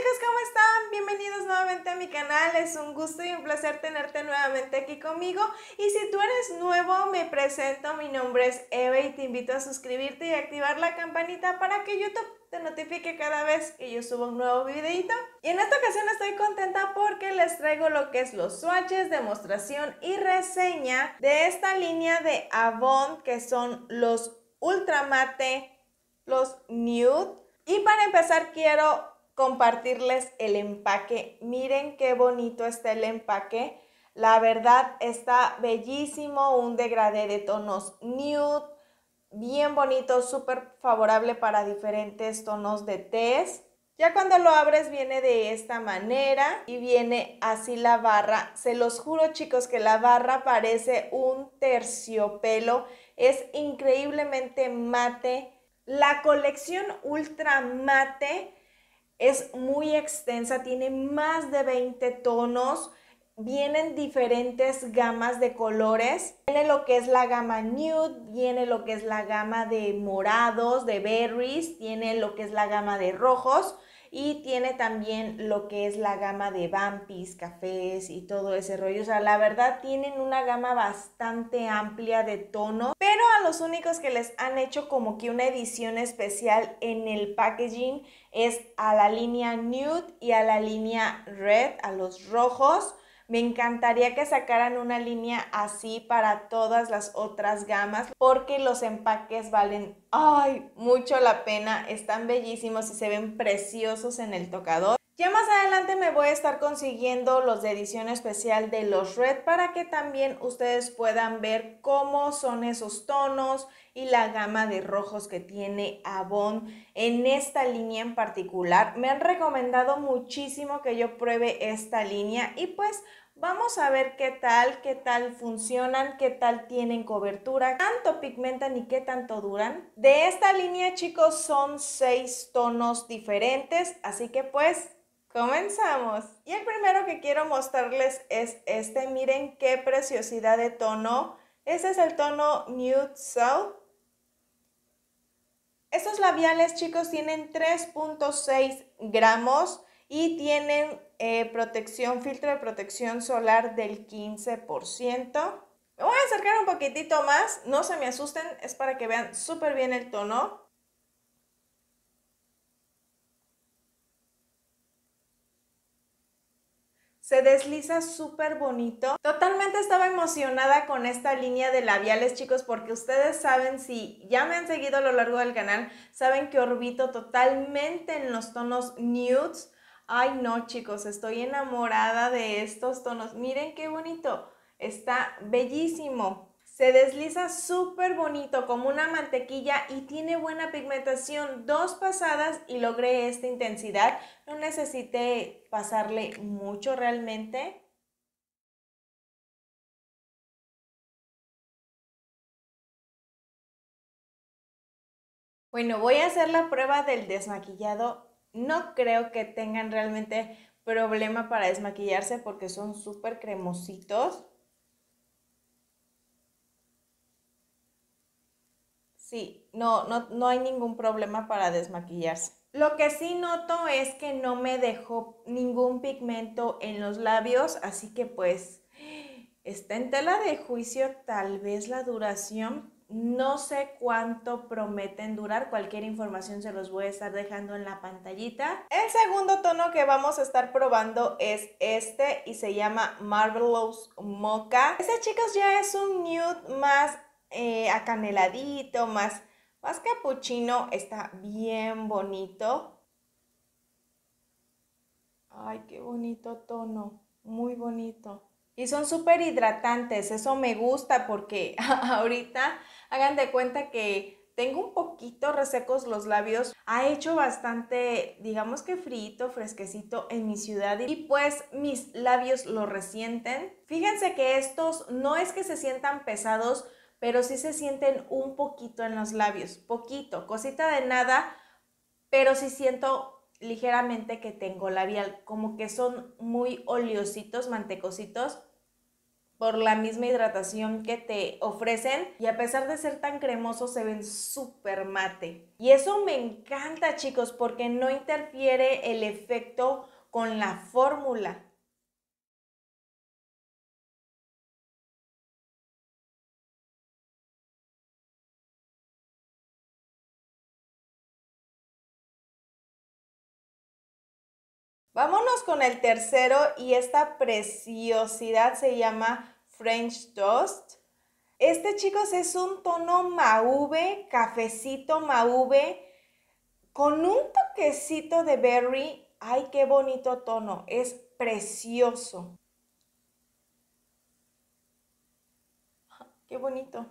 chicos, ¿cómo están? Bienvenidos nuevamente a mi canal. Es un gusto y un placer tenerte nuevamente aquí conmigo. Y si tú eres nuevo, me presento. Mi nombre es Eve y te invito a suscribirte y activar la campanita para que YouTube te notifique cada vez que yo subo un nuevo videito. Y en esta ocasión estoy contenta porque les traigo lo que es los swatches, demostración y reseña de esta línea de Avon que son los Ultramate, los Nude. Y para empezar quiero compartirles el empaque. Miren qué bonito está el empaque. La verdad está bellísimo, un degradé de tonos nude, bien bonito, súper favorable para diferentes tonos de tez. Ya cuando lo abres viene de esta manera y viene así la barra. Se los juro chicos que la barra parece un terciopelo. Es increíblemente mate. La colección ultra mate es muy extensa, tiene más de 20 tonos, vienen diferentes gamas de colores. Tiene lo que es la gama nude, tiene lo que es la gama de morados, de berries, tiene lo que es la gama de rojos y tiene también lo que es la gama de vampis, cafés y todo ese rollo. O sea, la verdad tienen una gama bastante amplia de tono, pero a los únicos que les han hecho como que una edición especial en el packaging es a la línea nude y a la línea red, a los rojos. Me encantaría que sacaran una línea así para todas las otras gamas porque los empaques valen ay, mucho la pena, están bellísimos y se ven preciosos en el tocador. Ya más adelante me voy a estar consiguiendo los de edición especial de los Red para que también ustedes puedan ver cómo son esos tonos y la gama de rojos que tiene Avon en esta línea en particular. Me han recomendado muchísimo que yo pruebe esta línea y pues Vamos a ver qué tal, qué tal funcionan, qué tal tienen cobertura, tanto pigmentan y qué tanto duran. De esta línea, chicos, son seis tonos diferentes, así que pues comenzamos. Y el primero que quiero mostrarles es este, miren qué preciosidad de tono. Este es el tono Nude Soul. Estos labiales, chicos, tienen 3.6 gramos y tienen eh, protección, filtro de protección solar del 15%. Me voy a acercar un poquitito más, no se me asusten, es para que vean súper bien el tono. Se desliza súper bonito. Totalmente estaba emocionada con esta línea de labiales, chicos, porque ustedes saben, si ya me han seguido a lo largo del canal, saben que orbito totalmente en los tonos nudes ay no chicos, estoy enamorada de estos tonos, miren qué bonito, está bellísimo. Se desliza súper bonito como una mantequilla y tiene buena pigmentación. Dos pasadas y logré esta intensidad. No necesité pasarle mucho realmente. Bueno, voy a hacer la prueba del desmaquillado no creo que tengan realmente problema para desmaquillarse porque son súper cremositos. Sí, no, no, no hay ningún problema para desmaquillarse. Lo que sí noto es que no me dejó ningún pigmento en los labios, así que pues está en tela de juicio tal vez la duración, no sé cuánto prometen durar, cualquier información se los voy a estar dejando en la pantallita. El segundo tono que vamos a estar probando es este y se llama Marvelous Mocha. Ese, chicos ya es un nude más eh, acaneladito, más, más capuchino, está bien bonito. Ay, qué bonito tono, muy bonito. Y son súper hidratantes, eso me gusta porque ahorita hagan de cuenta que tengo un poquito resecos los labios. Ha hecho bastante, digamos que frito, fresquecito en mi ciudad y pues mis labios lo resienten. Fíjense que estos no es que se sientan pesados, pero sí se sienten un poquito en los labios, poquito, cosita de nada, pero sí siento ligeramente que tengo labial, como que son muy oleositos, mantecositos, por la misma hidratación que te ofrecen y a pesar de ser tan cremoso se ven súper mate. Y eso me encanta chicos porque no interfiere el efecto con la fórmula. Vámonos con el tercero y esta preciosidad se llama French Toast. Este, chicos, es un tono mauve, cafecito mauve, con un toquecito de berry. ¡Ay, qué bonito tono! Es precioso. ¡Qué bonito!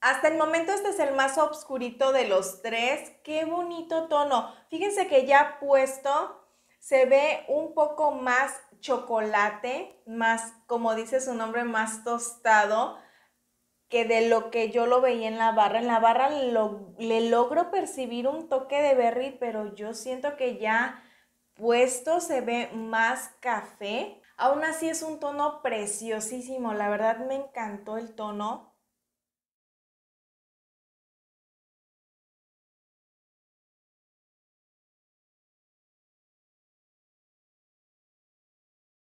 Hasta el momento este es el más obscurito de los tres. ¡Qué bonito tono! Fíjense que ya puesto se ve un poco más chocolate, más, como dice su nombre, más tostado que de lo que yo lo veía en la barra. En la barra le logro percibir un toque de berry, pero yo siento que ya puesto se ve más café. Aún así es un tono preciosísimo, la verdad me encantó el tono.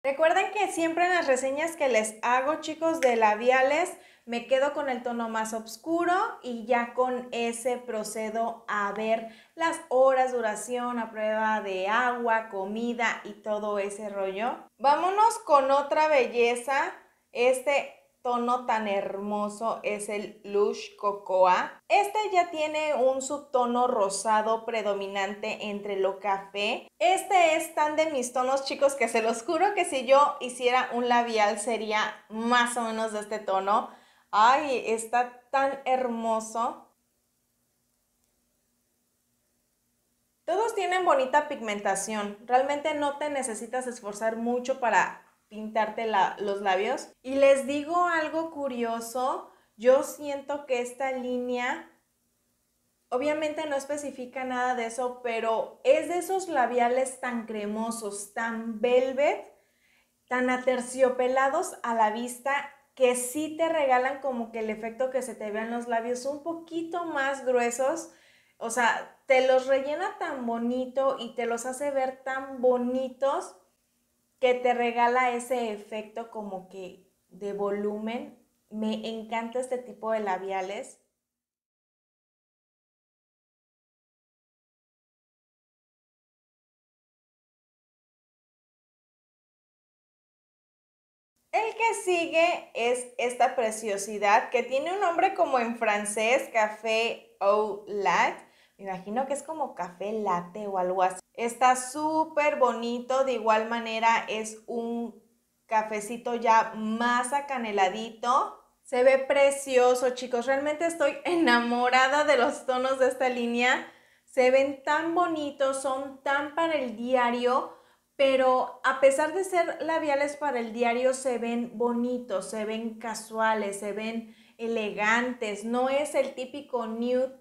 Recuerden que siempre en las reseñas que les hago, chicos, de labiales, me quedo con el tono más oscuro y ya con ese procedo a ver las horas, duración, a prueba de agua, comida y todo ese rollo. Vámonos con otra belleza. Este tono tan hermoso es el Lush Cocoa. Este ya tiene un subtono rosado predominante entre lo café. Este es tan de mis tonos chicos que se los juro que si yo hiciera un labial sería más o menos de este tono. Ay, está tan hermoso. Todos tienen bonita pigmentación. Realmente no te necesitas esforzar mucho para pintarte los labios. Y les digo algo curioso, yo siento que esta línea, obviamente no especifica nada de eso, pero es de esos labiales tan cremosos, tan velvet, tan aterciopelados a la vista que sí te regalan como que el efecto que se te vean los labios un poquito más gruesos, o sea, te los rellena tan bonito y te los hace ver tan bonitos que te regala ese efecto como que de volumen. Me encanta este tipo de labiales. El que sigue es esta preciosidad que tiene un nombre como en francés, Café au Lac imagino que es como café latte o algo así. Está súper bonito, de igual manera es un cafecito ya más acaneladito. Se ve precioso, chicos. Realmente estoy enamorada de los tonos de esta línea. Se ven tan bonitos, son tan para el diario, pero a pesar de ser labiales para el diario, se ven bonitos, se ven casuales, se ven elegantes. No es el típico nude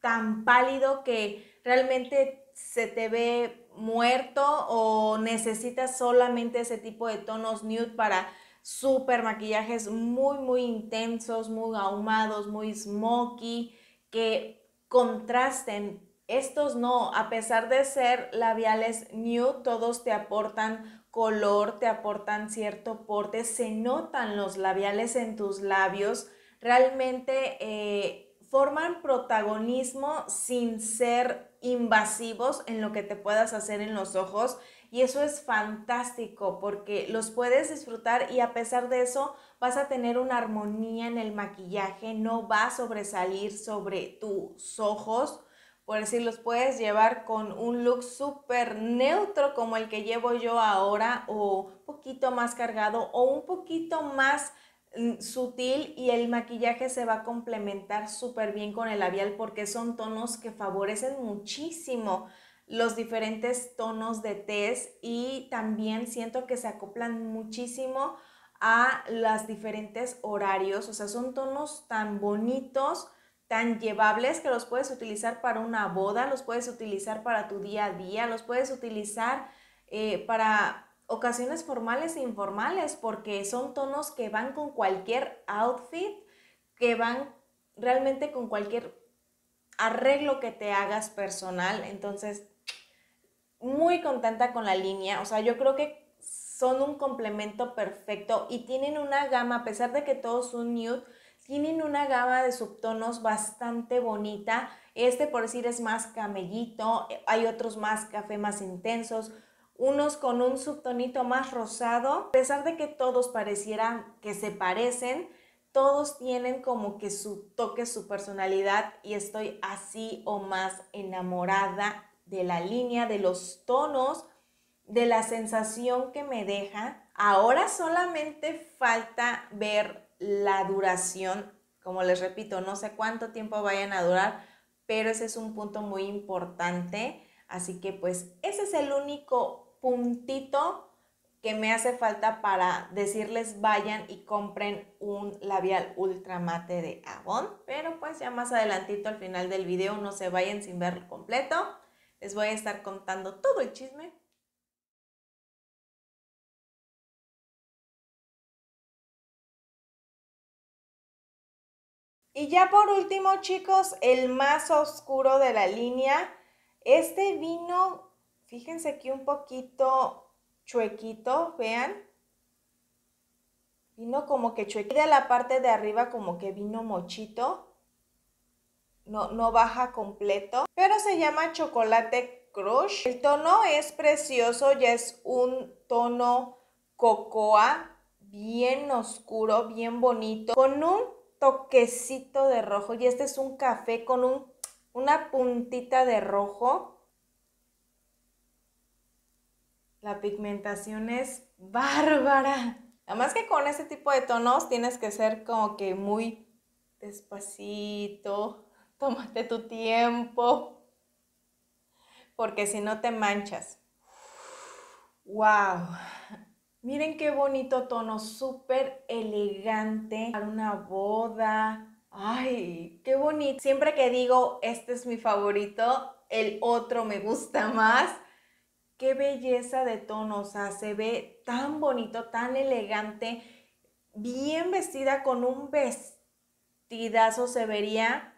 tan pálido que realmente se te ve muerto o necesitas solamente ese tipo de tonos nude para super maquillajes muy muy intensos, muy ahumados, muy smoky, que contrasten. Estos no, a pesar de ser labiales nude, todos te aportan color, te aportan cierto porte, se notan los labiales en tus labios. Realmente eh, forman protagonismo sin ser invasivos en lo que te puedas hacer en los ojos y eso es fantástico porque los puedes disfrutar y a pesar de eso vas a tener una armonía en el maquillaje, no va a sobresalir sobre tus ojos, por decir, los puedes llevar con un look súper neutro como el que llevo yo ahora o un poquito más cargado o un poquito más Mm, sutil y el maquillaje se va a complementar súper bien con el labial porque son tonos que favorecen muchísimo los diferentes tonos de tez y también siento que se acoplan muchísimo a los diferentes horarios, o sea, son tonos tan bonitos, tan llevables que los puedes utilizar para una boda, los puedes utilizar para tu día a día, los puedes utilizar eh, para ocasiones formales e informales, porque son tonos que van con cualquier outfit, que van realmente con cualquier arreglo que te hagas personal. Entonces, muy contenta con la línea. O sea, yo creo que son un complemento perfecto y tienen una gama, a pesar de que todos son nude, tienen una gama de subtonos bastante bonita. Este, por decir, es más camellito, eh, hay otros más café más intensos, unos con un subtonito más rosado. A pesar de que todos parecieran que se parecen, todos tienen como que su toque, su personalidad y estoy así o más enamorada de la línea, de los tonos, de la sensación que me deja. Ahora solamente falta ver la duración. Como les repito, no sé cuánto tiempo vayan a durar, pero ese es un punto muy importante. Así que pues ese es el único puntito que me hace falta para decirles vayan y compren un labial ultra mate de Avon. Pero pues ya más adelantito al final del video no se vayan sin verlo completo. Les voy a estar contando todo el chisme Y ya por último, chicos, el más oscuro de la línea. Este vino Fíjense aquí un poquito chuequito, vean. Vino como que chuequito. De la parte de arriba como que vino mochito. No, no baja completo. Pero se llama chocolate crush. El tono es precioso, ya es un tono cocoa bien oscuro, bien bonito, con un toquecito de rojo. Y este es un café con una puntita de rojo. La pigmentación es bárbara. Además que con este tipo de tonos tienes que ser como que muy despacito, tómate tu tiempo, porque si no te manchas. ¡Wow! Miren qué bonito tono, súper elegante para una boda. ¡Ay, qué bonito! Siempre que digo, este es mi favorito, el otro me gusta más qué belleza de tono, o sea, se ve tan bonito, tan elegante, bien vestida con un vestidazo, se vería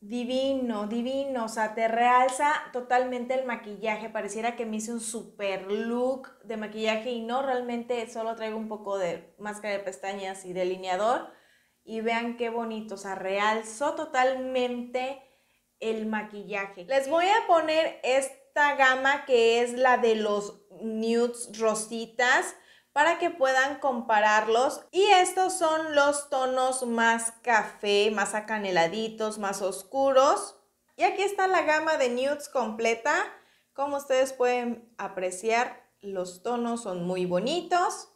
divino, divino, o sea, te realza totalmente el maquillaje, pareciera que me hice un super look de maquillaje y no, realmente solo traigo un poco de máscara de pestañas y delineador y vean qué bonito, o sea, realzó totalmente el maquillaje. Les voy a poner este esta gama que es la de los nudes rositas para que puedan compararlos. Y estos son los tonos más café, más acaneladitos, más oscuros. Y aquí está la gama de nudes completa. Como ustedes pueden apreciar, los tonos son muy bonitos.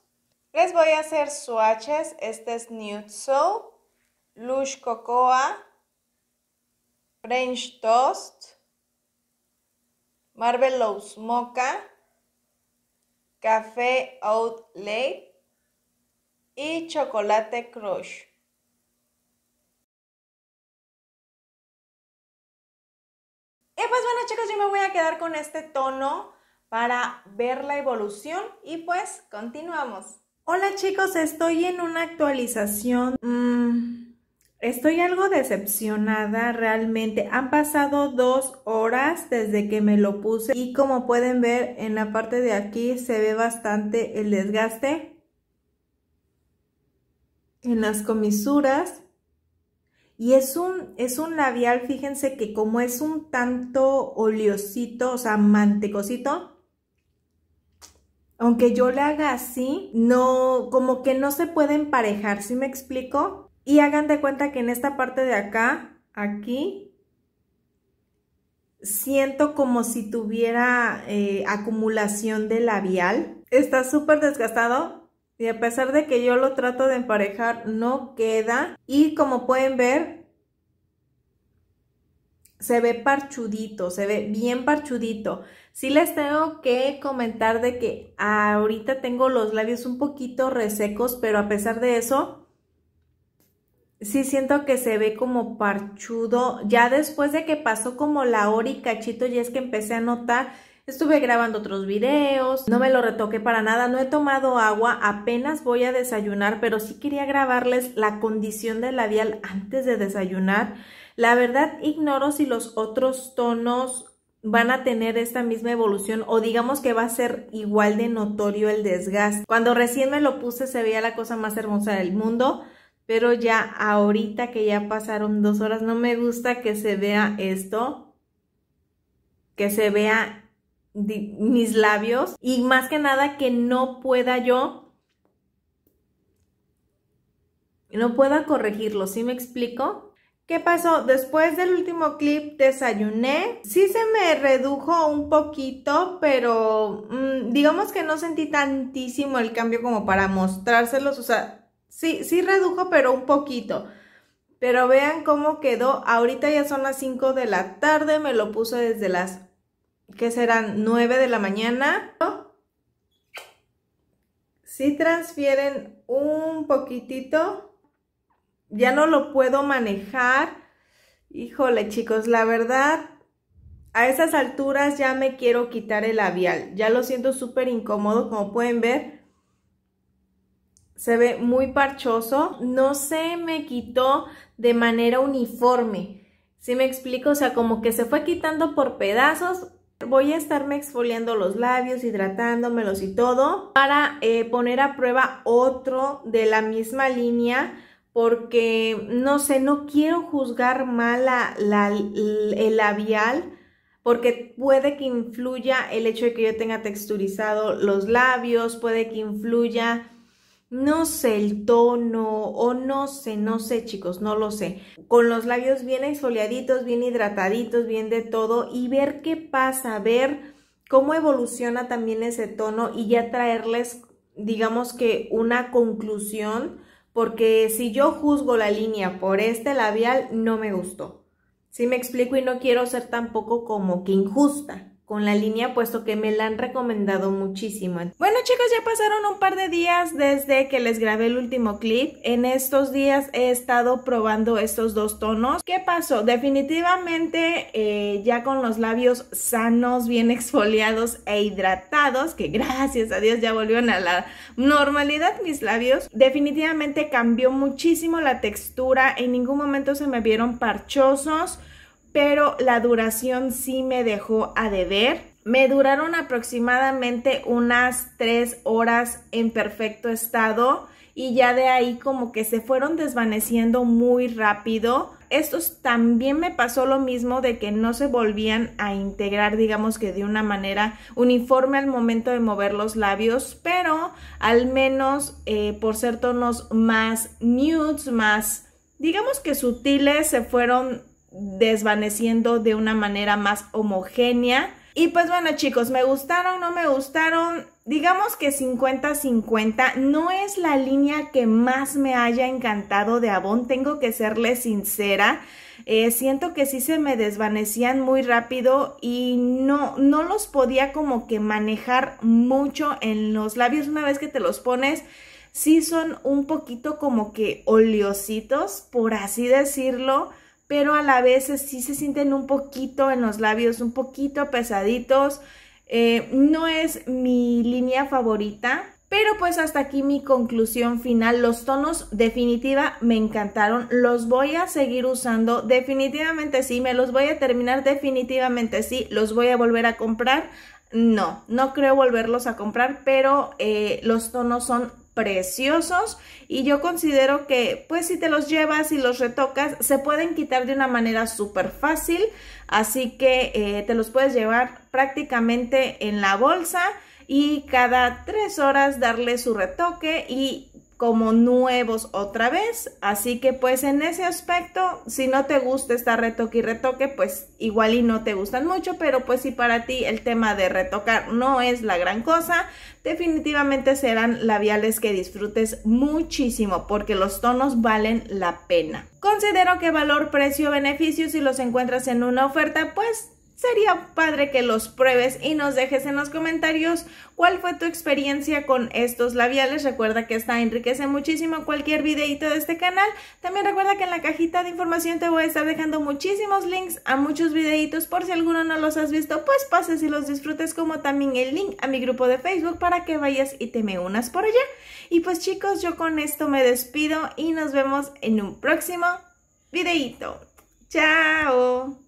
Les voy a hacer swatches. Este es Nude Soul, Lush Cocoa, French Toast, Marvelous Mocha, Café Oat y Chocolate Crush. Y pues bueno chicos, yo me voy a quedar con este tono para ver la evolución y pues continuamos. Hola chicos, estoy en una actualización. Mm, Estoy algo decepcionada realmente. Han pasado dos horas desde que me lo puse y como pueden ver en la parte de aquí se ve bastante el desgaste en las comisuras. Y es un, es un labial, fíjense que como es un tanto oleosito, o sea, mantecosito, aunque yo le haga así, no, como que no se puede emparejar, si me explico? Y hagan de cuenta que en esta parte de acá, aquí, siento como si tuviera eh, acumulación de labial. Está súper desgastado y a pesar de que yo lo trato de emparejar, no queda. Y como pueden ver, se ve parchudito, se ve bien parchudito. Sí les tengo que comentar de que ahorita tengo los labios un poquito resecos, pero a pesar de eso Sí, siento que se ve como parchudo. Ya después de que pasó como la hora y cachito, ya es que empecé a notar, estuve grabando otros videos, no me lo retoqué para nada, no he tomado agua, apenas voy a desayunar, pero sí quería grabarles la condición del labial antes de desayunar. La verdad, ignoro si los otros tonos van a tener esta misma evolución o digamos que va a ser igual de notorio el desgaste. Cuando recién me lo puse se veía la cosa más hermosa del mundo pero ya ahorita que ya pasaron dos horas, no me gusta que se vea esto, que se vea mis labios y más que nada que no pueda yo, no pueda corregirlo, ¿sí me explico? ¿Qué pasó? Después del último clip desayuné, sí se me redujo un poquito, pero mm, digamos que no sentí tantísimo el cambio como para mostrárselos, o sea, Sí, sí redujo, pero un poquito. Pero vean cómo quedó. Ahorita ya son las 5 de la tarde. Me lo puse desde las, que serán? 9 de la mañana. Si transfieren un poquitito. Ya no lo puedo manejar. Híjole, chicos, la verdad, a esas alturas ya me quiero quitar el labial. Ya lo siento súper incómodo, como pueden ver se ve muy parchoso, no se me quitó de manera uniforme. ¿Sí me explico? O sea, como que se fue quitando por pedazos. Voy a estarme exfoliando los labios, hidratándomelos y todo para eh, poner a prueba otro de la misma línea porque, no sé, no quiero juzgar mal el labial porque puede que influya el hecho de que yo tenga texturizado los labios, puede que influya no sé el tono o no sé, no sé chicos, no lo sé. Con los labios bien exfoliaditos, bien hidrataditos, bien de todo y ver qué pasa, ver cómo evoluciona también ese tono y ya traerles, digamos que una conclusión, porque si yo juzgo la línea por este labial, no me gustó. Si me explico y no quiero ser tampoco como que injusta con la línea puesto que me la han recomendado muchísimo. Bueno chicos, ya pasaron un par de días desde que les grabé el último clip. En estos días he estado probando estos dos tonos. ¿Qué pasó? Definitivamente eh, ya con los labios sanos, bien exfoliados e hidratados, que gracias a Dios ya volvieron a la normalidad mis labios, definitivamente cambió muchísimo la textura. En ningún momento se me vieron parchosos pero la duración sí me dejó a deber. Me duraron aproximadamente unas 3 horas en perfecto estado y ya de ahí como que se fueron desvaneciendo muy rápido. Estos también me pasó lo mismo de que no se volvían a integrar, digamos que de una manera uniforme al momento de mover los labios, pero al menos eh, por ser tonos más nudes, más digamos que sutiles, se fueron desvaneciendo de una manera más homogénea. Y pues bueno chicos, me gustaron, no me gustaron, digamos que 50-50 no es la línea que más me haya encantado de Avon, tengo que serle sincera. Eh, siento que sí se me desvanecían muy rápido y no, no los podía como que manejar mucho en los labios una vez que te los pones. Sí son un poquito como que oleositos, por así decirlo pero a la vez sí se sienten un poquito en los labios, un poquito pesaditos. Eh, no es mi línea favorita, pero pues hasta aquí mi conclusión final. Los tonos definitiva me encantaron. Los voy a seguir usando definitivamente sí. Me los voy a terminar definitivamente sí. Los voy a volver a comprar. No, no creo volverlos a comprar, pero eh, los tonos son preciosos y yo considero que pues si te los llevas y los retocas se pueden quitar de una manera súper fácil así que eh, te los puedes llevar prácticamente en la bolsa y cada tres horas darle su retoque y como nuevos otra vez. Así que pues en ese aspecto, si no te gusta esta retoque y retoque, pues igual y no te gustan mucho, pero pues si para ti el tema de retocar no es la gran cosa, definitivamente serán labiales que disfrutes muchísimo porque los tonos valen la pena. Considero que valor, precio, beneficio, si los encuentras en una oferta, pues Sería padre que los pruebes y nos dejes en los comentarios cuál fue tu experiencia con estos labiales. Recuerda que esta enriquece muchísimo cualquier videito de este canal. También recuerda que en la cajita de información te voy a estar dejando muchísimos links a muchos videitos por si alguno no los has visto, pues pases y los disfrutes como también el link a mi grupo de Facebook para que vayas y te me unas por allá. Y pues chicos, yo con esto me despido y nos vemos en un próximo videito. ¡Chao!